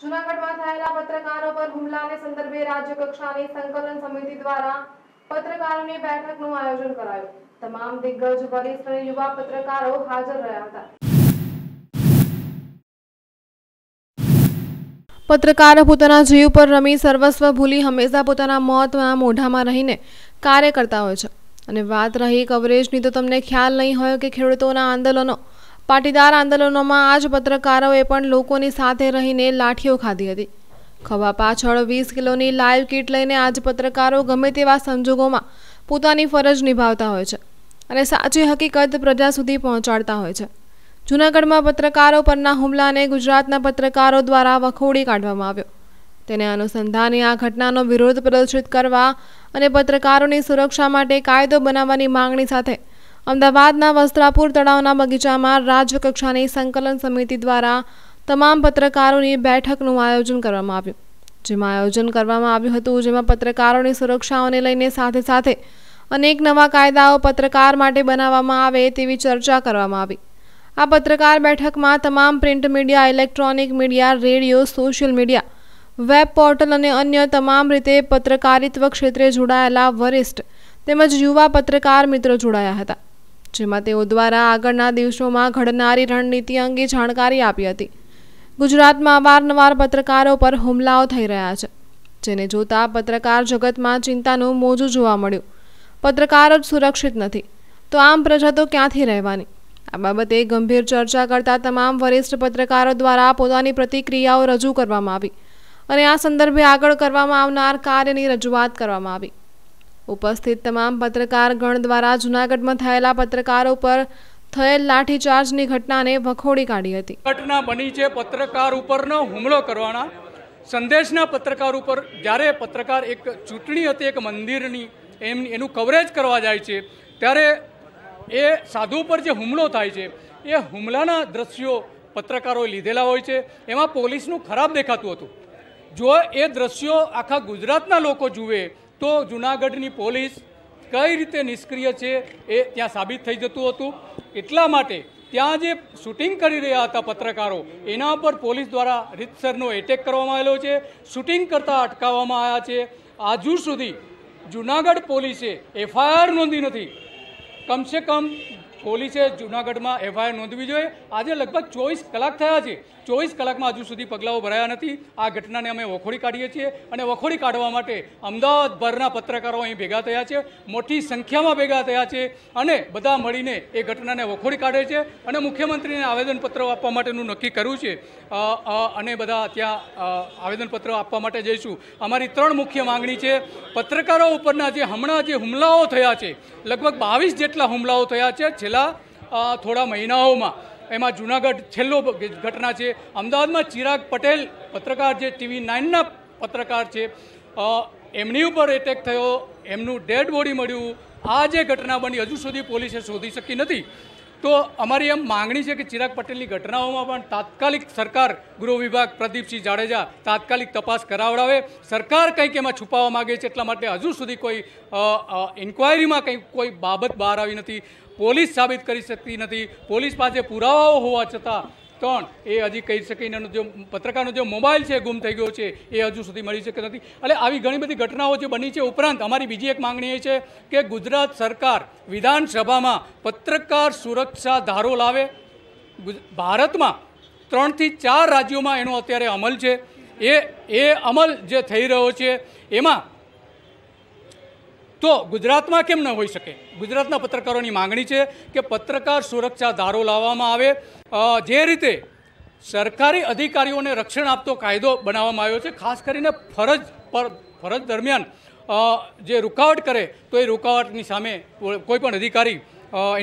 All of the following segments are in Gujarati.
જૂનાગઢમાં થયેલા પત્રકારો પર હુમલાને સંદર્ભે રાજ્ય કક્ષાની સંકલન સમિતિ દ્વારા પત્રકારોની બેઠકનું આયોજન કરાયું તમામ દિગ્ગજ વરિષ્ઠ અને યુવા પત્રકારો હાજર રહ્યા હતા પત્રકારો પોતાના જીવ પર રમી સર્વસ્વ ભૂલી હંમેશા પોતાના મોતના મોઢામાં રહીને કાર્ય કરતા હોય છે અને વાત રહી કવરેજની તો તમને ખ્યાલ નહીં હોય કે ખેડૂતોના આંદોલનો પાટીદાર આંદોલનોમાં આજ પત્રકારોએ પણ લોકોની સાથે રહીને લાઠીઓ ખાધી હતી ખભા પાછળ વીસ કિલોની લાઈવ કીટ લઈને આજ પત્રકારો ગમે તેવા સંજોગોમાં પોતાની ફરજ નિભાવતા હોય છે અને સાચી હકીકત પ્રજા સુધી પહોંચાડતા હોય છે જૂનાગઢમાં પત્રકારો પરના હુમલાને ગુજરાતના પત્રકારો દ્વારા વખોડી કાઢવામાં આવ્યો તેને અનુસંધાને આ ઘટનાનો વિરોધ પ્રદર્શિત કરવા અને પત્રકારોની સુરક્ષા માટે કાયદો બનાવવાની માંગણી સાથે અમદાવાદના વસ્ત્રાપુર તળાવના બગીચામાં રાજ્યકક્ષાની સંકલન સમિતિ દ્વારા તમામ પત્રકારોની બેઠકનું આયોજન કરવામાં આવ્યું જેમાં આયોજન કરવામાં આવ્યું હતું જેમાં પત્રકારોની સુરક્ષાઓને લઈને સાથે સાથે અનેક નવા કાયદાઓ પત્રકાર માટે બનાવવામાં આવે તેવી ચર્ચા કરવામાં આવી આ પત્રકાર બેઠકમાં તમામ print media electronic media radio social media web portal અને અન્ય તમામ રીતે પત્રકારિત્વ ક્ષેત્રે જોડાયેલા વરિષ્ઠ તેમજ યુવા પત્રકાર મિત્રો જોડાયા હતા જેમાં તેઓ દ્વારા આગળના દિવસોમાં ઘડનારી રણનીતિ અંગે જાણકારી આપી હતી ગુજરાતમાં અવારનવાર પત્રકારો પર હુમલાઓ થઈ રહ્યા છે જેને જોતા પત્રકાર જગતમાં ચિંતાનું મોજું જોવા મળ્યું પત્રકારો જ સુરક્ષિત નથી તો આમ પ્રજા તો ક્યાંથી રહેવાની આ બાબતે ગંભીર ચર્ચા કરતા તમામ વરિષ્ઠ પત્રકારો દ્વારા પોતાની પ્રતિક્રિયાઓ રજૂ કરવામાં આવી અને આ સંદર્ભે આગળ કરવામાં આવનાર કાર્યની રજૂઆત કરવામાં આવી ઉપસ્થિત તમામ પત્રકાર ગણ દ્વારા જૂનાગઢમાં થયેલા પત્રકારો પર થયેલ લાઠીચાર્જની ઘટનાને વખોડી કાઢી હતી ઘટના બની છે પત્રકાર ઉપરનો હુમલો કરવાના સંદેશના પત્રકાર ઉપર જ્યારે પત્રકાર એક ચૂંટણી હતી એક મંદિરની એમ એનું કવરેજ કરવા જાય છે ત્યારે એ સાધુ પર જે હુમલો થાય છે એ હુમલાના દ્રશ્યો પત્રકારોએ લીધેલા હોય છે એમાં પોલીસનું ખરાબ દેખાતું હતું જો એ દ્રશ્યો આખા ગુજરાતના લોકો જુએ તો જૂનાગઢની પોલીસ કઈ રીતે નિષ્ક્રિય છે એ ત્યાં સાબિત થઈ જતું હતું એટલા માટે ત્યાં જે શૂટિંગ કરી રહ્યા હતા પત્રકારો એના પર પોલીસ દ્વારા રીતસરનો એટેક કરવામાં આવેલો છે શૂટિંગ કરતાં અટકાવવામાં આવ્યા છે આજુ સુધી જૂનાગઢ પોલીસે એફઆઈઆર નોંધી નથી કમસે કમ પોલીસે જૂનાગઢમાં એફઆઈઆર નોંધવી જોઈએ આજે લગભગ ચોવીસ કલાક થયા છે ચોવીસ કલાકમાં હજુ સુધી પગલાઓ ભરાયા નથી આ ઘટનાને અમે વખોડી કાઢીએ છીએ અને વખોડી કાઢવા માટે અમદાવાદભરના પત્રકારો અહીં ભેગા થયા છે મોટી સંખ્યામાં ભેગા થયા છે અને બધા મળીને એ ઘટનાને વખોડી કાઢે છે અને મુખ્યમંત્રીને આવેદનપત્ર આપવા માટેનું નક્કી કર્યું છે અને બધા ત્યાં આવેદનપત્ર આપવા માટે જઈશું અમારી ત્રણ મુખ્ય માંગણી છે પત્રકારો ઉપરના જે હમણાં જે હુમલાઓ થયા છે લગભગ બાવીસ જેટલા હુમલાઓ થયા છે છેલ્લા થોડા મહિનાઓમાં એમાં જુનાગઢ છેલ્લો ઘટના છે અમદાવાદમાં ચિરાગ પટેલ પત્રકાર જે ટીવી નાઇનના પત્રકાર છે એમની ઉપર એટેક થયો એમનું ડેડ બોડી મળ્યું આ જે ઘટના બની હજુ સુધી પોલીસે શોધી શકી નથી તો અમારી એમ માંગણી છે કે ચિરાગ પટેલની ઘટનાઓમાં પણ તાત્કાલિક સરકાર ગૃહ વિભાગ પ્રદીપસિંહ જાડેજા તાત્કાલિક તપાસ કરાવડાવે સરકાર કંઈક એમાં છુપાવવા માગે છે એટલા માટે હજુ સુધી કોઈ ઇન્ક્વાયરીમાં કંઈક કોઈ બાબત બહાર આવી નથી પોલીસ સાબિત કરી શકતી નથી પોલીસ પાસે પુરાવાઓ હોવા છતાં ત્રણ એ હજી કહી શકીને જે પત્રકારનો જે મોબાઈલ છે ગુમ થઈ ગયો છે એ હજુ સુધી મળી શકતો નથી એટલે આવી ઘણી બધી ઘટનાઓ જે બની છે ઉપરાંત અમારી બીજી એક માંગણી એ છે કે ગુજરાત સરકાર વિધાનસભામાં પત્રકાર સુરક્ષા ધારો લાવે ભારતમાં ત્રણથી ચાર રાજ્યોમાં એનો અત્યારે અમલ છે એ એ અમલ જે થઈ રહ્યો છે એમાં તો ગુજરાતમાં કેમ ન હોઈ શકે ગુજરાતના પત્રકારોની માંગણી છે કે પત્રકાર સુરક્ષા ધારો લાવવામાં આવે જે રીતે સરકારી અધિકારીઓને રક્ષણ આપતો કાયદો બનાવવામાં આવ્યો છે ખાસ કરીને ફરજ પર ફરજ દરમિયાન જે રૂકાવટ કરે તો એ રૂકાવટની સામે કોઈ પણ અધિકારી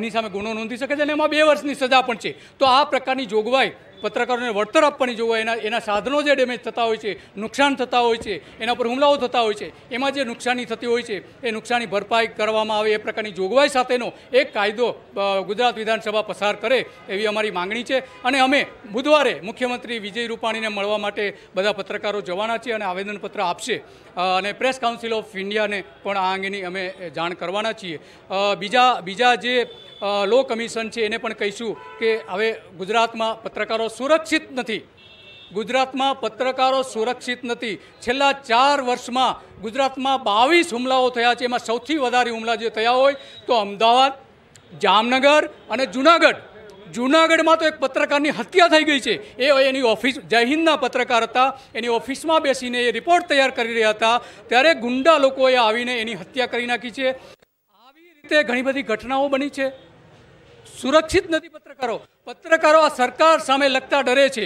એની સામે ગુનો નોંધી શકે છે અને એમાં બે વર્ષની સજા પણ છે તો આ પ્રકારની જોગવાઈ પત્રકારોને વળતર આપવાની જોગવાઈ એના એના સાધનો જે ડેમેજ થતા હોય છે નુકસાન થતા હોય છે એના પર હુમલાઓ થતા હોય છે એમાં જે નુકસાની થતી હોય છે એ નુકસાની ભરપાઈ કરવામાં આવે એ પ્રકારની જોગવાઈ સાથેનો એક કાયદો ગુજરાત વિધાનસભા પસાર કરે એવી અમારી માંગણી છે અને અમે બુધવારે મુખ્યમંત્રી વિજય રૂપાણીને મળવા માટે બધા પત્રકારો જવાના છીએ અને આવેદનપત્ર આપશે અને પ્રેસ કાઉન્સિલ ઓફ ઇન્ડિયાને પણ આ અંગેની અમે જાણ કરવાના છીએ બીજા બીજા જે લો કમિશન છે એને પણ કહીશું કે હવે ગુજરાતમાં પત્રકારો સુરક્ષિત નથી ગુજરાતમાં પત્રકારો સુરક્ષિત નથી છેલ્લા ચાર વર્ષમાં ગુજરાતમાં બાવીસ હુમલાઓ થયા છે એમાં સૌથી વધારે હુમલા જે થયા હોય તો અમદાવાદ જામનગર અને જુનાગઢ જુનાગઢમાં તો એક પત્રકારની હત્યા થઈ ગઈ છે એ એની ઓફિસ જયહિંદના પત્રકાર હતા એની ઓફિસમાં બેસીને એ રિપોર્ટ તૈયાર કરી રહ્યા હતા ત્યારે ગુંડા લોકોએ આવીને એની હત્યા કરી નાખી છે આવી રીતે ઘણી બધી ઘટનાઓ બની છે સુરક્ષિત નથી પત્રકારો પત્રકારો આ સરકાર સામે લખતા ડરે છે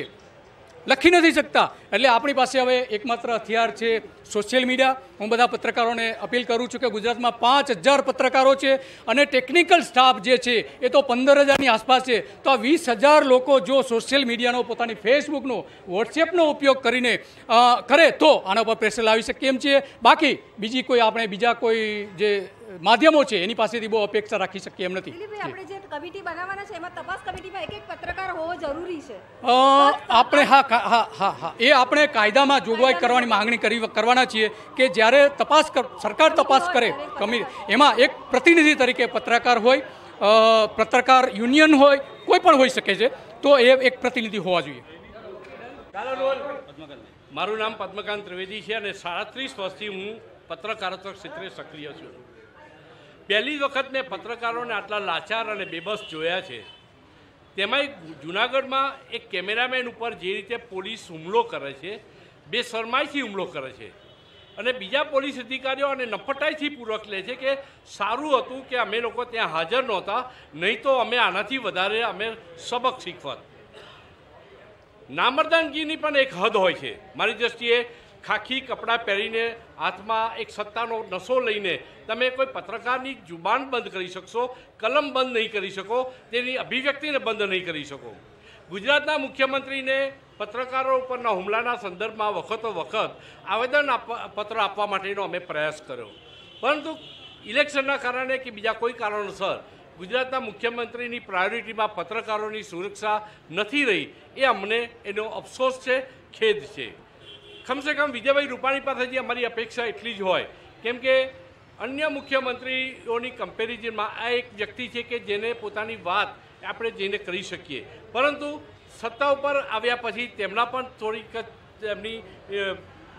લખી નથી શકતા એટલે આપણી પાસે હવે એકમાત્ર હથિયાર છે સોશિયલ મીડિયા હું બધા પત્રકારોને અપીલ કરું છું કે ગુજરાતમાં પાંચ હજાર પત્રકારો છે અને ટેકનિકલ સ્ટાફ જે છે એ તો પંદર હજારની આસપાસ છે તો આ વીસ હજાર લોકો જો સોશિયલ મીડિયાનો પોતાની ફેસબુકનો વોટ્સએપનો ઉપયોગ કરીને કરે તો આના પર પ્રેશર લાવી શકીએ એમ છીએ બાકી બીજી કોઈ આપણે બીજા કોઈ જે માધ્યમો છે એની પાસેથી બહુ અપેક્ષા રાખી શકીએ એમ નથી આપણે જે કમિટી બનાવવાના છે એમાં તપાસ કમિટીમાં એક એક પત્રકાર હોવો જરૂરી છે આપણે હા હા હા હા એ આપણે કાયદામાં જોગવાઈ કરવાની માંગણી કરી કરવાના છીએ કે જ્યારે તપાસ સરકાર તપાસ કરે કમી એમાં એક પ્રતિનિધિ તરીકે પત્રકાર હોય પત્રકાર યુનિયન હોય કોઈ પણ હોઈ શકે છે તો એ એક પ્રતિનિધિ હોવા જોઈએ મારું નામ પદ્મકાંત ત્રિવેદી છે અને સાડત્રીસ વર્ષથી હું પત્રકારત્વ ક્ષેત્રે સક્રિય છું પહેલી વખત મેં પત્રકારોને આટલા લાચાર અને બેબસ જોયા છે તેમાંય જૂનાગઢમાં એક કેમેરામેન ઉપર જે રીતે પોલીસ હુમલો કરે છે બે શરમાઈથી હુમલો કરે છે અને બીજા પોલીસ અધિકારીઓ અને નફટાઈથી પૂરક લે છે કે સારું હતું કે અમે લોકો ત્યાં હાજર નહોતા નહીં તો અમે આનાથી વધારે અમે સબક શીખવત નામર્દાનગીની પણ એક હદ હોય છે મારી દ્રષ્ટિએ ખાખી કપડાં પહેરીને હાથમાં એક સત્તાનો નશો લઈને તમે કોઈ પત્રકારની જુબાન બંધ કરી શકશો કલમ બંધ નહીં કરી શકો તેની અભિવ્યક્તિને બંધ નહીં કરી શકો ગુજરાતના મુખ્યમંત્રીને પત્રકારો ઉપરના હુમલાના સંદર્ભમાં વખતો વખત આવેદન પત્ર આપવા માટેનો અમે પ્રયાસ કર્યો પરંતુ ઇલેક્શનના કારણે કે બીજા કોઈ કારણોસર ગુજરાતના મુખ્યમંત્રીની પ્રાયોરિટીમાં પત્રકારોની સુરક્ષા નથી રહી એ અમને એનો અફસોસ છે ખેદ છે કમસે કમ વિજયભાઈ રૂપાણી પાસેથી અમારી અપેક્ષા એટલી જ હોય કેમ કે અન્ય મુખ્યમંત્રીઓની કમ્પેરિઝનમાં આ એક વ્યક્તિ છે કે જેને પોતાની વાત આપણે જઈને કરી શકીએ પરંતુ સત્તા ઉપર આવ્યા પછી તેમના પણ થોડીક એમની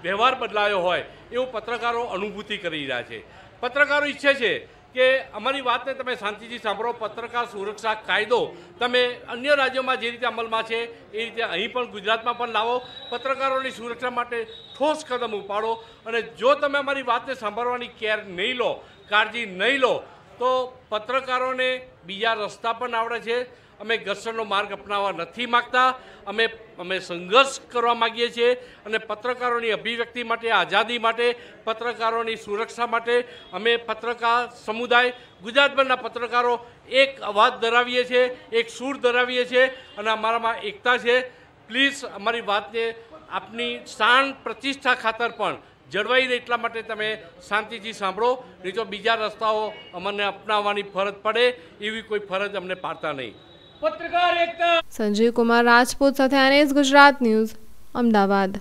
વ્યવહાર બદલાયો હોય એવું પત્રકારો અનુભૂતિ કરી રહ્યા છે પત્રકારો ઈચ્છે છે કે અમારી વાતને તમે શાંતિથી સાંભળો પત્રકાર સુરક્ષા કાયદો તમે અન્ય રાજ્યોમાં જે રીતે અમલમાં છે એ રીતે અહીં પણ ગુજરાતમાં પણ લાવો પત્રકારોની સુરક્ષા માટે ઠોસ કદમ ઉપાડો અને જો તમે અમારી વાતને સાંભળવાની કેર નહીં લો કાળજી નહીં લો તો પત્રકારોને બીજા રસ્તા પણ આવડે છે અમે ઘર્ષણનો માર્ગ અપનાવવા નથી માગતા અમે અમે સંઘર્ષ કરવા માગીએ છીએ અને પત્રકારોની અભિવ્યક્તિ માટે આઝાદી માટે પત્રકારોની સુરક્ષા માટે અમે પત્રકાર સમુદાય ગુજરાતભરના પત્રકારો એક અવાજ ધરાવીએ છીએ એક સૂર ધરાવીએ છીએ અને અમારામાં એકતા છે પ્લીઝ અમારી વાતને આપની શાન પ્રતિષ્ઠા ખાતર પણ જળવાઈ રહે એટલા માટે તમે શાંતિથી સાંભળો નહીં તો બીજા રસ્તાઓ અમને અપનાવવાની ફરજ પડે એવી કોઈ ફરજ અમને પાડતા નહીં પત્રકાર એકતા સંજીવ કુમાર રાજપૂત સાથે એનએસ ગુજરાત ન્યૂઝ અમદાવાદ